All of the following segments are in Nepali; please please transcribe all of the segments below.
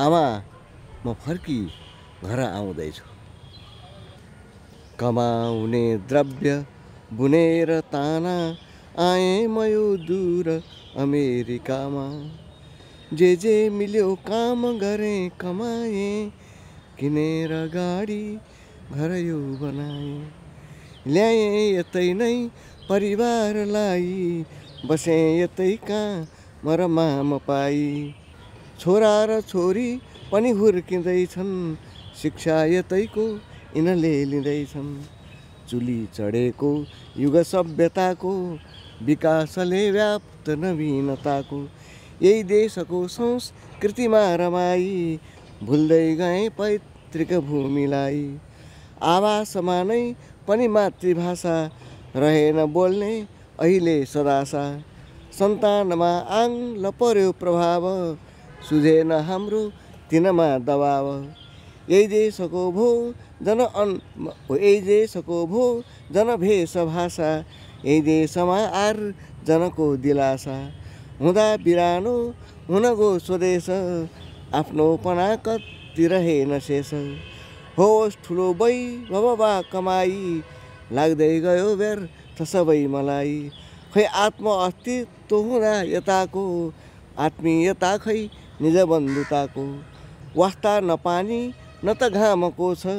आमा म फर्की घर आउँदैछु कमाउने द्रव्य बुनेर ताना आएँ म यो अमेरिकामा जे जे मिल्यो काम गरेँ कमाएँ किनेर गाडी घर यो बनाएँ ल्याएँ यतै नै परिवारलाई बसेँ यतै कहाँ मर माम पाई छोरा र छोरी पनि हुर्किँदैछन् शिक्षा यतैको यिनले लिँदैछन् चुली चढेको युग सभ्यताको विकासले व्याप्त नवीनताको यही देशको संस्कृतिमा रमाई भुल्दै गए पैतृक भूमिलाई आवासमा नै पनि मातृभाषा रहेन बोल्ने अहिले सदासा सन्तानमा आङ पर्यो प्रभाव सुझेन हाम्रो तिनमा दबाव जे सको भो जन अन यही जे सको भो जन भेष भाषा यही समा आर जनको दिलासा हुँदा बिरानो हुन गो स्वदेश आफ्नो पना कति रहे नशेष होस् ठुलो बै बाबा कमाई लाग्दै गयो बेर त सबै मलाई खै आत्म अस्तित्व हुँदा यताको आत्मीयता खै निज बन्धुताको वास्ता नपानी न त घामको छ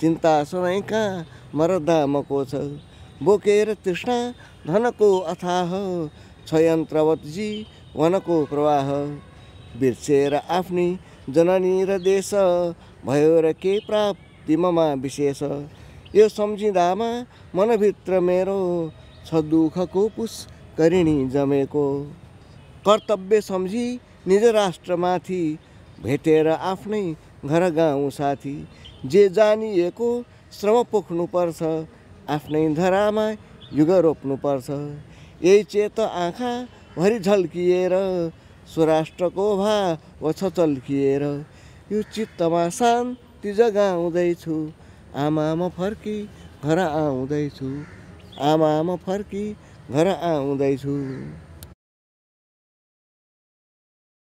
चिन्ता सधैँका कहाँ मरदामको छ बोकेर तृष्णा धनको अथाह छयन्त्रवतजी वनको प्रवाह बिर्सेर आफ्नी जननी र देश भयो र के प्राप्ति ममा विशेष यो सम्झिँदामा मनभित्र मेरो छ दुःखको करिणी जमेको कर्तव्य सम्झी निज राष्ट्रमाथि भेटेर आफ्नै घर गाउँ साथी जे जानिएको श्रम पोख्नुपर्छ आफ्नै धरामा युग रोप्नुपर्छ यही चेत आँखाभरि झल्किएर स्वराष्ट्रको भा वछ चल्किएर यो चित्तमा शान्ति जगाउँदैछु आमामा फर्की घर आउँदैछु आमामा फर्की घर आउँदैछु